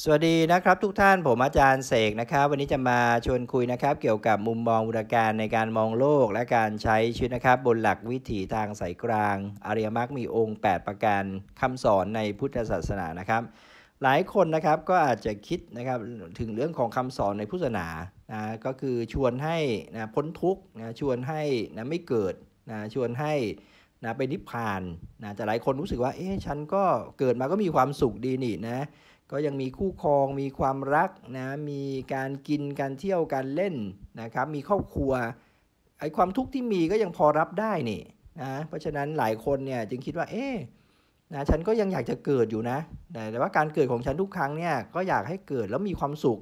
สวัสดีนะครับทุกท่านผมอาจารย์เสกนะครับ วันนี้จะมาชวนคุยนะครับ เกี่ยวกับมุมมองบุรการในการมองโลกและการใช้ชีวิตนะครับ บนหลักวิถีทางสายกลางอริยมรรคมีองค์8 ประการคำสอนในพุทธศาสนานะครับ หลายคนนะครับก็อาจจะคิดนะครับถึงเรื่องของคำสอนในพุทธศาสนานะก็คือชวนให้นะพ้นทุกข์นะชวนให้นะไม่เกิดนะชวนให้นะไปนิพพานนะแต่หลายคนรู้สึกว่าเอ๊ะฉันก็เกิดมาก็มีความสุขดีนี่นะก็ยังมีคู่ครองมีความรักนะมีการกินการเที่ยวการเล่นนะครับมีครอบครัวไอความทุกข์ที่มีก็ยังพอรับได้นี่นะเพราะฉะนั้นหลายคนเนี่ยจึงคิดว่าเอ๊ะนะฉันก็ยังอยากจะเกิดอยู่นะแต่ว่าการเกิดของฉันทุกครั้งเนี่ยก็อยากให้เกิดแล้วมีความสุข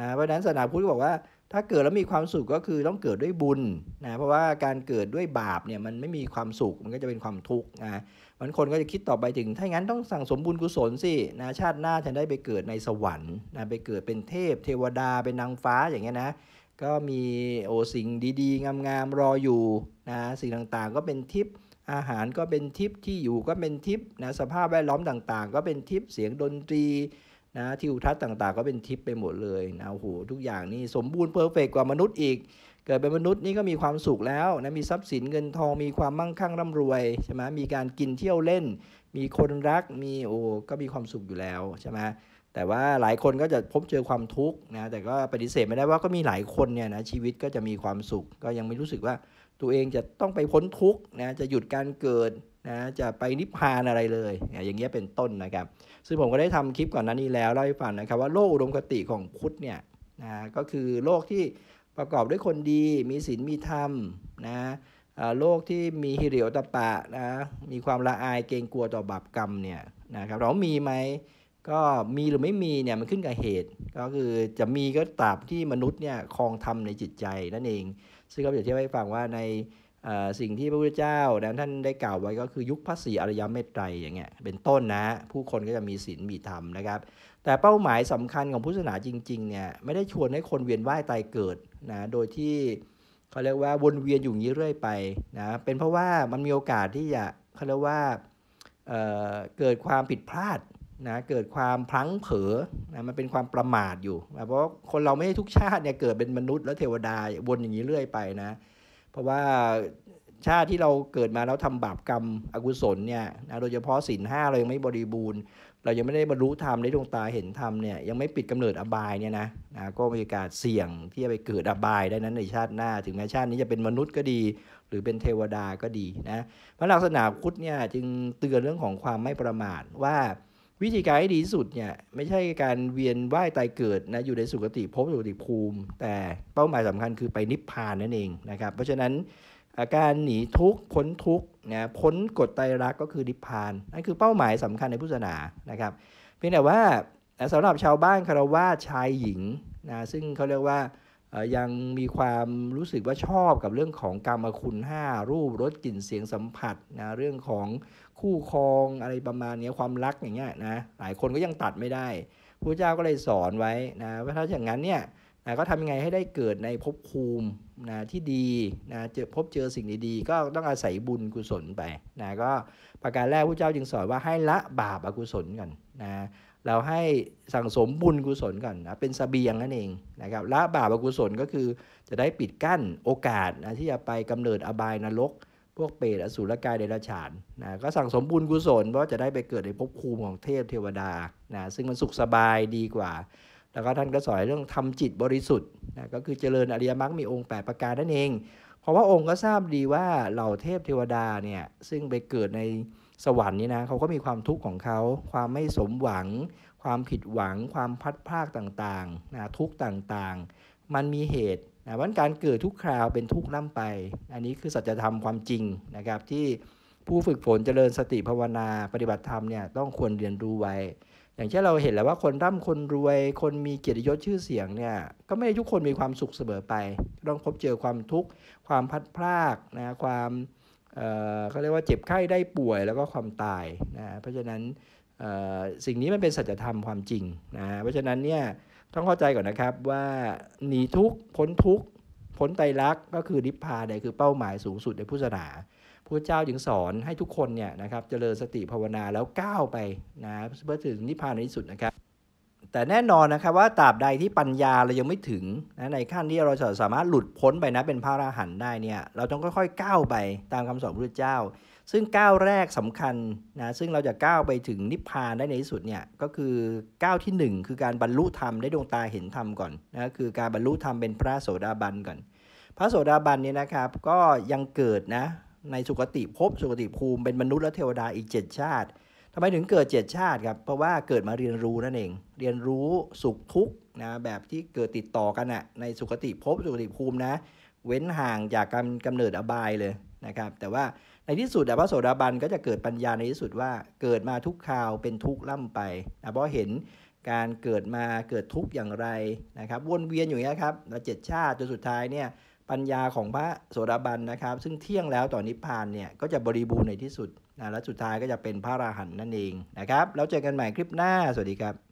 นะเพราะฉะนั้นศาสนาพุทธบอกว่าถ้าเกิดแล้วมีความสุขก็คือต้องเกิดด้วยบุญนะเพราะว่าการเกิดด้วยบาปเนี่ยมันไม่มีความสุขมันก็จะเป็นความทุกข์นะมันคนก็จะคิดต่อไปถึงถ้าอย่างนั้นต้องสั่งสมบุญกุศลสินะชาติหน้าฉันได้ไปเกิดในสวรรค์นะไปเกิดเป็นเทพ เทวดาเป็นนางฟ้าอย่างเงี้ยนะก็มีโอสิ่งดีๆงามๆรออยู่นะสิ่งต่างๆก็เป็นทิพย์อาหารก็เป็นทิพย์ที่อยู่ก็เป็นทิพย์นะสภาพแวดล้อมต่างๆ ก็เป็นทิพย์เสียงดนตรีนะทิวทัศน์ต่างๆ ก็เป็นทิปไปหมดเลยนะโอ้โหทุกอย่างนี่สมบูรณ์เพอร์เฟกกว่ามนุษย์อีก เกิดเป็นมนุษย์นี่ก็มีความสุขแล้วนะมีทรัพย์สินเงินทองมีความมั่งคั่งร่ำรวยใช่ไหมมีการกินเที่ยวเล่น มีคนรักมีโอ้ ก็มีความสุขอยู่แล้วใช่ไหมแต่ว่าหลายคนก็จะพบเจอความทุกข์นะแต่ก็ปฏิเสธไม่ได้ว่าก็มีหลายคนเนี่ยนะชีวิตก็จะมีความสุข ก็ยังไม่รู้สึกว่าตัวเองจะต้องไปพ้นทุกข์นะจะหยุดการเกิดนะจะไปนิพพานอะไรเลยอย่างเงี้ยเป็นต้นนะครับ ซึ่งผมก็ได้ทำคลิปก่อนน้านี้แล้วเล่าให้ฟังนะครับ ว่าโลกอุดมคติของพุทธเนี่ยนะก็คือโลกที่ประกอบด้วยคนดี มีศีลมีธรรมนะโลกที่มีฮิริโอตปะนะมีความละอายเกรงกลัวต่อบาปกรรมเนี่ยนะครับเรามีไหมก็มีหรือไม่มีเนี่ยมันขึ้นกับเหตุ ก็คือจะมีก็ตราบที่มนุษย์เนี่ยคลองธรรมในจิตใจนั่นเอง ซึ่งก็อย่ีงเที่ให้ฟังว่าในสิ่งที่พระพุทธเจ้านั้นท่านได้กล่าวไว้ก็คือยุคพระศรีอริยเมตไตรอย่างเงี้ยเป็นต้นนะ ผู้คนก็จะมีศีลมีธรรมนะครับ แต่เป้าหมายสำคัญของพุทธศาสนาจริง ๆ เนี่ย ไม่ได้ชวนให้คนเวียนว่ายตายเกิดนะโดยที่เขาเรียกว่าวนเวียนอยู่นี้เรื่อยไปนะเป็นเพราะว่ามันมีโอกาสที่จะเขาเรียกว่าเเกิดความผิดพลาดนะเกิดความพลั้งเผลอนะมันเป็นความประมาทอยู่นะเพราะคนเราไม่ใช่ทุกชาติเนี่ยเกิดเป็นมนุษย์แล้วเทวดาวนอย่างนี้เรื่อยไปนะเพราะว่าชาติที่เราเกิดมาแล้วทำบาปกรรมอกุศลเนี่ยนะโดยเฉพาะศีลห้าเรายังไม่บริบูรณ์ เรายังไม่ได้บรรลุธรรมได้ดวงตาเห็นธรรมเนี่ยยังไม่ปิดกำเนิดอบายเนี่ยนะนะก็มีโอกาสเสี่ยงที่จะไปเกิดอบายได้นั้นในชาติหน้า ถึงแม้ชาตินี้จะเป็นมนุษย์ก็ดี หรือเป็นเทวดาก็ดีนะพระลักษณะพุทธเนี่ยจึงเตือนเรื่องของความไม่ประมาทว่าวิธีการที่ดีที่สุดเนี่ยไม่ใช่การเวียนว่ายตายเกิดนะอยู่ในสุคติภพสุคติภูมิ แต่เป้าหมายสำคัญคือไปนิพพานนั่นเองนะครับเพราะฉะนั้นอาการหนีทุกข์ พ้นทุกข์นะพ้นกฎตายรักก็คือนิพพานนั่นคือเป้าหมายสำคัญในพุทธศาสนานะครับเพียงแต่ว่าสำหรับชาวบ้านคารวะชายหญิงนะซึ่งเขาเรียกว่ายังมีความรู้สึกว่าชอบกับเรื่องของกรรมคุณ 5 รูปรสกลิ่นเสียงสัมผัสนะเรื่องของคู่ครองอะไรประมาณนี้ความรักอย่างเงี้ยนะหลายคนก็ยังตัดไม่ได้พระเจ้าก็เลยสอนไว้นะว่าถ้าอย่างนั้นเนี่ยนะก็ทำยังไงให้ได้เกิดในภพภูมินะที่ดีนะเจอพบเจอสิ่งดีๆ ก็ต้องอาศัยบุญกุศลไปนะก็ประการแรกพระเจ้าจึงสอนว่าให้ละบาปอกุศลก่อนนะเราให้สั่งสมบุญกุศลก่อนนะ เป็นสเบียงนั่นเองนะครับละบาปกุศลก็คือจะได้ปิดกั้นโอกาสนะที่จะไปกำเนิดอบายนรก พวกเปรตอสุรกายเดรัจฉานนะก็สั่งสมบุญกุศลเพราะจะได้ไปเกิดในภพภูมิของเทพเทวดานะซึ่งมันสุขสบายดีกว่า แล้วก็ท่านก็สอนเรื่องทำจิตบริสุทธิ์นะก็คือเจริญอริยมรรคมีองค์8ประการนั่นเองเพราะว่าองค์ก็ทราบดีว่าเหล่าเทพเทวดาเนี่ยซึ่งไปเกิดในสวรรค์นี่นะเขาก็มีความทุกข์ของเขาความไม่สมหวัง ความผิดหวัง ความพัดพาคต่างๆนะทุกต่างๆ มันมีเหตุนะวันการเกิดทุกคราวเป็นทุกข์ล่ำไป อันนี้คือสัจธรรมความจริงนะครับที่ผู้ฝึกฝนเจริญสติภาวนา ปฏิบัติธรรมเนี่ยต้องควรเรียนรู้ไว้ อย่างเช่นเราเห็นแล้วว่าคนร่ำคนรวย คนมีเกียรติยศชื่อเสียงเนี่ยก็ไม่ทุกคนมีความสุขเสมอไป ต้องพบเจอความทุกข์ ความพัดพลากนะความเขาเรียกว่าเจ็บไข้ได้ป่วยแล้วก็ความตายนะ เพราะฉะนั้นสิ่งนี้มันเป็นสัจธรรมความจริงนะ เพราะฉะนั้นเนี่ย ต้องเข้าใจก่อนนะครับว่าหนีทุกพ้นทุกพ้นไตรลักษณ์ก็คือนิพพานเนี่ยคือเป้าหมายสูงสุดในพุทธศาสนาพระเจ้าจึงสอนให้ทุกคนเนี่ยนะครับเจริญสติภาวนาแล้วก้าวไปนะเพื่อถึงนิพพานในที่สุดนะครับแต่แน่นอนนะครับว่าตราบใดที่ปัญญาเรายังไม่ถึงนะในขั้นที่เราจะสามารถหลุดพ้นไปนะเป็นพระอรหันต์ได้เนี่ยเราต้องค่อยๆก้าวไปตามคำสอนพระเจ้า ซึ่งก้าวแรกสำคัญนะซึ่งเราจะก้าวไปถึงนิพพานได้ในที่สุดเนี่ยก็คือก้าวที่ 1 คือการบรรลุธรรมได้ดวงตาเห็นธรรมก่อนนะคือการบรรลุธรรมเป็นพระโสดาบันก่อนพระโสดาบันเนี่ยนะครับก็ยังเกิดนะในสุคติภพสุคติภูมิเป็นมนุษย์และเทวดาอีก7ชาติทำไมถึงเกิดเจ็ดชาติครับเพราะว่าเกิดมาเรียนรู้นั่นเองเรียนรู้สุขทุกข์นะแบบที่เกิดติดต่อกันอะในสุขติภพสุขติภูมินะเว้นห่างจากการกำเนิดอบายเลยนะครับแต่ว่าในที่สุดพระโสดาบันก็จะเกิดปัญญาในที่สุดว่าเกิดมาทุกคราวเป็นทุกข์ล่ำไปนะเพราะเห็นการเกิดมาเกิดทุกข์อย่างไรนะครับวนเวียนอยู่นี้ครับแล้วเจ็ดชาติจนสุดท้ายเนี่ยปัญญาของพระโสดาบันนะครับ ซึ่งเที่ยงแล้วต่อนนิพพานเนี่ยก็จะบริบูรณ์ในที่สุดนะและสุดท้ายก็จะเป็นพระราหันนั่นเองนะครับ แล้วเจอกันใหม่คลิปหน้าสวัสดีครับ